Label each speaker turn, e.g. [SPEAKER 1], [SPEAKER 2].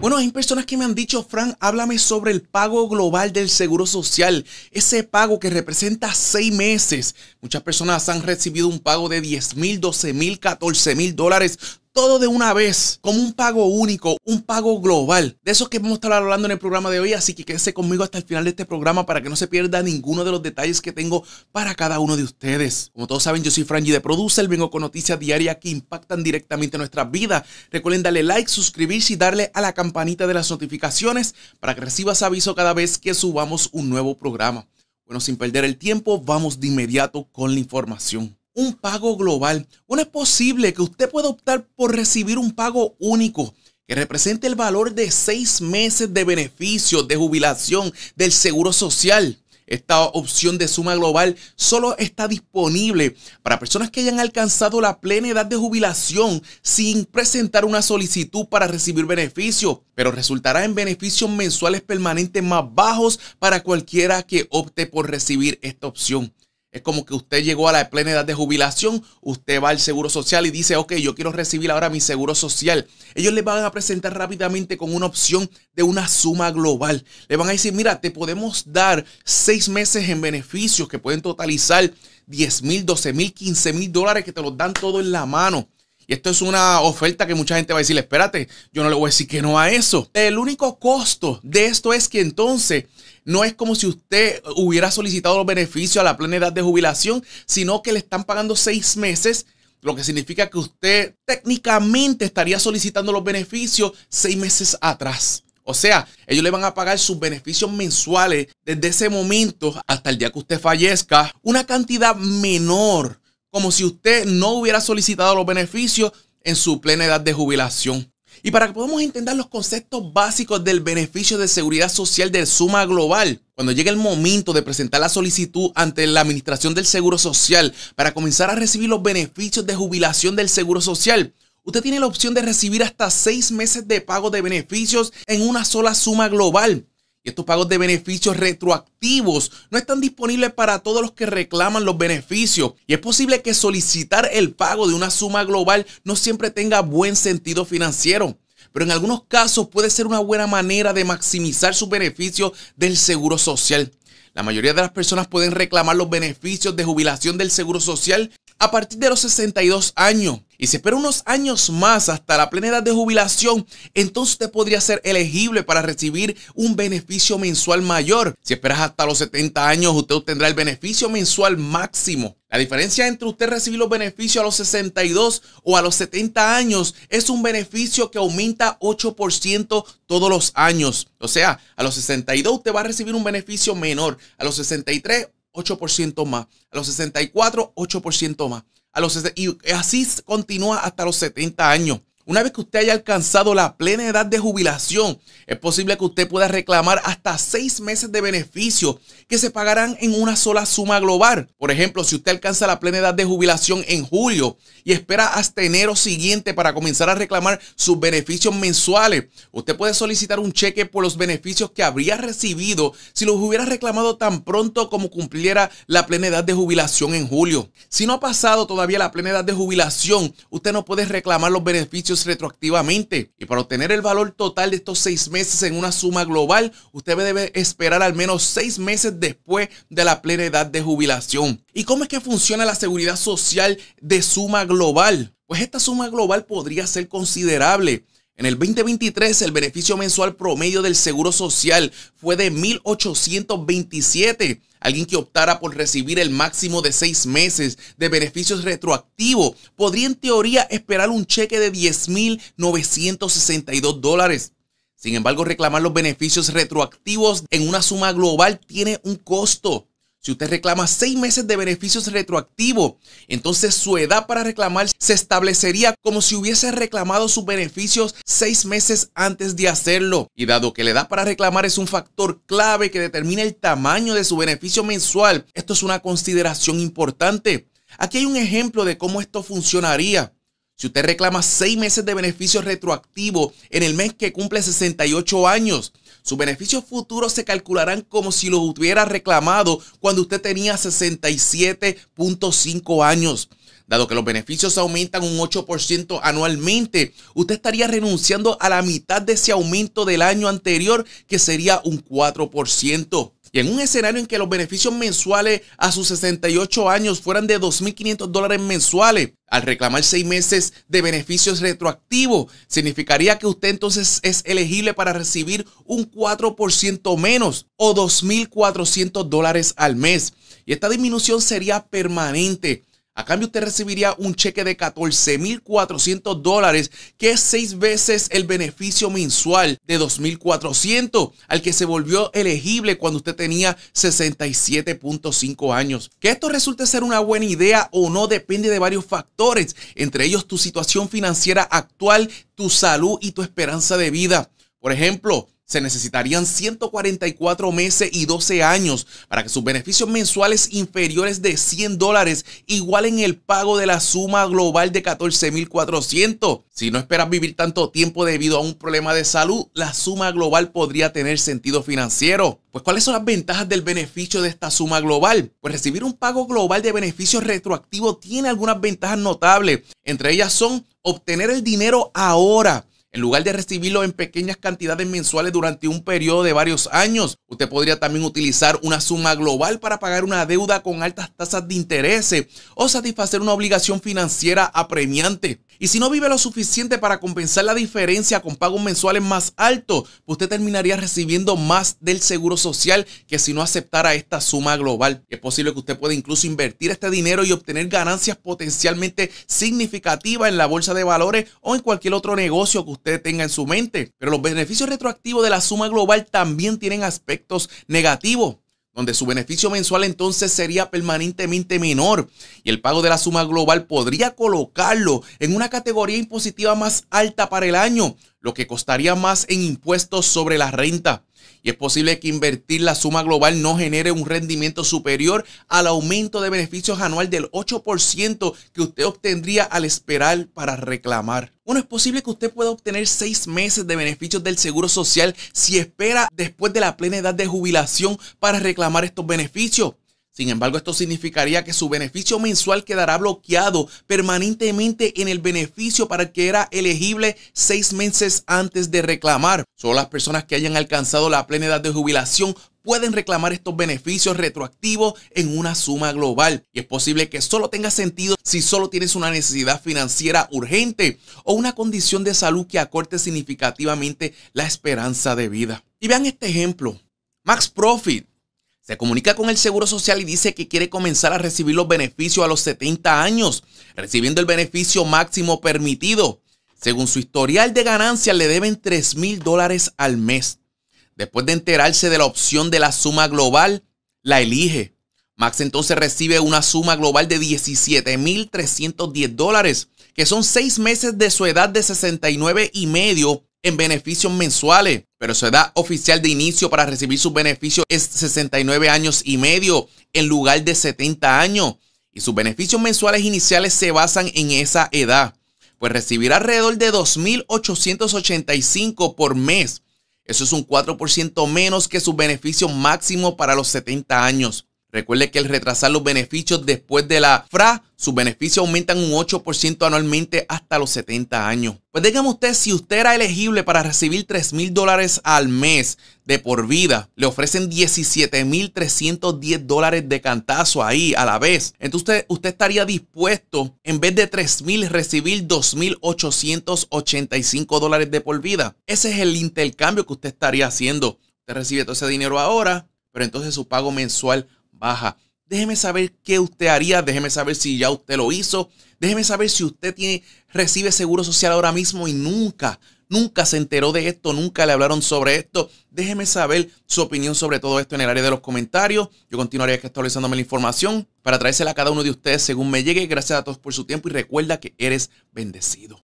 [SPEAKER 1] Bueno, hay personas que me han dicho, Fran, háblame sobre el pago global del Seguro Social, ese pago que representa seis meses. Muchas personas han recibido un pago de 10 mil, 12 mil, 14 mil dólares todo de una vez, como un pago único, un pago global. De eso que vamos a estar hablando en el programa de hoy, así que quédese conmigo hasta el final de este programa para que no se pierda ninguno de los detalles que tengo para cada uno de ustedes. Como todos saben, yo soy Frankie de Producer, vengo con noticias diarias que impactan directamente nuestra vida. Recuerden darle like, suscribirse y darle a la campanita de las notificaciones para que recibas aviso cada vez que subamos un nuevo programa. Bueno, sin perder el tiempo, vamos de inmediato con la información un pago global. Bueno, es posible que usted pueda optar por recibir un pago único que represente el valor de seis meses de beneficio de jubilación del Seguro Social. Esta opción de suma global solo está disponible para personas que hayan alcanzado la plena edad de jubilación sin presentar una solicitud para recibir beneficio, pero resultará en beneficios mensuales permanentes más bajos para cualquiera que opte por recibir esta opción. Es como que usted llegó a la plena edad de jubilación, usted va al seguro social y dice, ok, yo quiero recibir ahora mi seguro social. Ellos le van a presentar rápidamente con una opción de una suma global. Le van a decir, mira, te podemos dar seis meses en beneficios que pueden totalizar 10 mil, 12 mil, 15 mil dólares que te los dan todo en la mano. Y esto es una oferta que mucha gente va a decir, espérate, yo no le voy a decir que no a eso. El único costo de esto es que entonces no es como si usted hubiera solicitado los beneficios a la plena edad de jubilación, sino que le están pagando seis meses lo que significa que usted técnicamente estaría solicitando los beneficios seis meses atrás. O sea, ellos le van a pagar sus beneficios mensuales desde ese momento hasta el día que usted fallezca, una cantidad menor, como si usted no hubiera solicitado los beneficios en su plena edad de jubilación. Y para que podamos entender los conceptos básicos del beneficio de seguridad social de Suma Global, cuando llegue el momento de presentar la solicitud ante la Administración del Seguro Social para comenzar a recibir los beneficios de jubilación del Seguro Social, usted tiene la opción de recibir hasta seis meses de pago de beneficios en una sola suma global estos pagos de beneficios retroactivos no están disponibles para todos los que reclaman los beneficios. Y es posible que solicitar el pago de una suma global no siempre tenga buen sentido financiero. Pero en algunos casos puede ser una buena manera de maximizar sus beneficios del seguro social. La mayoría de las personas pueden reclamar los beneficios de jubilación del seguro social a partir de los 62 años y si espera unos años más hasta la plena edad de jubilación, entonces usted podría ser elegible para recibir un beneficio mensual mayor. Si esperas hasta los 70 años, usted obtendrá el beneficio mensual máximo. La diferencia entre usted recibir los beneficios a los 62 o a los 70 años es un beneficio que aumenta 8% todos los años. O sea, a los 62 usted va a recibir un beneficio menor, a los 63 8% más, a los 64 8% más los, y así continúa hasta los 70 años. Una vez que usted haya alcanzado la plena edad de jubilación, es posible que usted pueda reclamar hasta seis meses de beneficios que se pagarán en una sola suma global. Por ejemplo, si usted alcanza la plena edad de jubilación en julio y espera hasta enero siguiente para comenzar a reclamar sus beneficios mensuales, usted puede solicitar un cheque por los beneficios que habría recibido si los hubiera reclamado tan pronto como cumpliera la plena edad de jubilación en julio. Si no ha pasado todavía la plena edad de jubilación, usted no puede reclamar los beneficios retroactivamente. Y para obtener el valor total de estos seis meses en una suma global, usted debe esperar al menos seis meses después de la plena edad de jubilación. ¿Y cómo es que funciona la seguridad social de suma global? Pues esta suma global podría ser considerable. En el 2023, el beneficio mensual promedio del Seguro Social fue de 1.827 Alguien que optara por recibir el máximo de seis meses de beneficios retroactivos podría en teoría esperar un cheque de 10.962 dólares. Sin embargo, reclamar los beneficios retroactivos en una suma global tiene un costo. Si usted reclama seis meses de beneficios retroactivos, entonces su edad para reclamar se establecería como si hubiese reclamado sus beneficios seis meses antes de hacerlo. Y dado que la edad para reclamar es un factor clave que determina el tamaño de su beneficio mensual, esto es una consideración importante. Aquí hay un ejemplo de cómo esto funcionaría. Si usted reclama seis meses de beneficio retroactivo en el mes que cumple 68 años, sus beneficios futuros se calcularán como si los hubiera reclamado cuando usted tenía 67.5 años. Dado que los beneficios aumentan un 8% anualmente, usted estaría renunciando a la mitad de ese aumento del año anterior, que sería un 4%. Y en un escenario en que los beneficios mensuales a sus 68 años fueran de 2.500 dólares mensuales, al reclamar seis meses de beneficios retroactivos, significaría que usted entonces es elegible para recibir un 4% menos o 2.400 dólares al mes. Y esta disminución sería permanente a cambio, usted recibiría un cheque de 14.400 dólares, que es seis veces el beneficio mensual de 2.400, al que se volvió elegible cuando usted tenía 67.5 años. Que esto resulte ser una buena idea o no depende de varios factores, entre ellos tu situación financiera actual, tu salud y tu esperanza de vida. Por ejemplo, se necesitarían 144 meses y 12 años para que sus beneficios mensuales inferiores de 100 dólares igualen el pago de la suma global de 14.400. Si no esperas vivir tanto tiempo debido a un problema de salud, la suma global podría tener sentido financiero. Pues ¿cuáles son las ventajas del beneficio de esta suma global? Pues recibir un pago global de beneficios retroactivo tiene algunas ventajas notables. Entre ellas son obtener el dinero ahora en lugar de recibirlo en pequeñas cantidades mensuales durante un periodo de varios años, usted podría también utilizar una suma global para pagar una deuda con altas tasas de interés o satisfacer una obligación financiera apremiante. Y si no vive lo suficiente para compensar la diferencia con pagos mensuales más altos, usted terminaría recibiendo más del seguro social que si no aceptara esta suma global. Es posible que usted pueda incluso invertir este dinero y obtener ganancias potencialmente significativas en la bolsa de valores o en cualquier otro negocio que usted usted tenga en su mente. Pero los beneficios retroactivos de la suma global también tienen aspectos negativos donde su beneficio mensual entonces sería permanentemente menor y el pago de la suma global podría colocarlo en una categoría impositiva más alta para el año, lo que costaría más en impuestos sobre la renta. Y es posible que invertir la suma global no genere un rendimiento superior al aumento de beneficios anual del 8% que usted obtendría al esperar para reclamar. Bueno, es posible que usted pueda obtener 6 meses de beneficios del Seguro Social si espera después de la plena edad de jubilación para reclamar estos beneficios. Sin embargo, esto significaría que su beneficio mensual quedará bloqueado permanentemente en el beneficio para el que era elegible seis meses antes de reclamar. Solo las personas que hayan alcanzado la plena edad de jubilación pueden reclamar estos beneficios retroactivos en una suma global. Y es posible que solo tenga sentido si solo tienes una necesidad financiera urgente o una condición de salud que acorte significativamente la esperanza de vida. Y vean este ejemplo. Max Profit se comunica con el Seguro Social y dice que quiere comenzar a recibir los beneficios a los 70 años, recibiendo el beneficio máximo permitido. Según su historial de ganancias, le deben $3,000 mil dólares al mes. Después de enterarse de la opción de la suma global, la elige. Max entonces recibe una suma global de 17.310 dólares, que son seis meses de su edad de 69 y medio en beneficios mensuales, pero su edad oficial de inicio para recibir sus beneficios es 69 años y medio en lugar de 70 años. Y sus beneficios mensuales iniciales se basan en esa edad, pues recibirá alrededor de 2.885 por mes. Eso es un 4% menos que su beneficio máximo para los 70 años. Recuerde que al retrasar los beneficios después de la FRA, sus beneficios aumentan un 8% anualmente hasta los 70 años. Pues déjame usted, si usted era elegible para recibir $3,000 mil dólares al mes de por vida, le ofrecen 17 mil 310 dólares de cantazo ahí a la vez. Entonces usted, usted estaría dispuesto, en vez de $3,000, mil, recibir 2 mil 885 dólares de por vida. Ese es el intercambio que usted estaría haciendo. Usted recibe todo ese dinero ahora, pero entonces su pago mensual baja. Déjeme saber qué usted haría, déjeme saber si ya usted lo hizo, déjeme saber si usted tiene, recibe seguro social ahora mismo y nunca, nunca se enteró de esto, nunca le hablaron sobre esto. Déjeme saber su opinión sobre todo esto en el área de los comentarios. Yo continuaré actualizándome la información para traérsela a cada uno de ustedes según me llegue. Gracias a todos por su tiempo y recuerda que eres bendecido.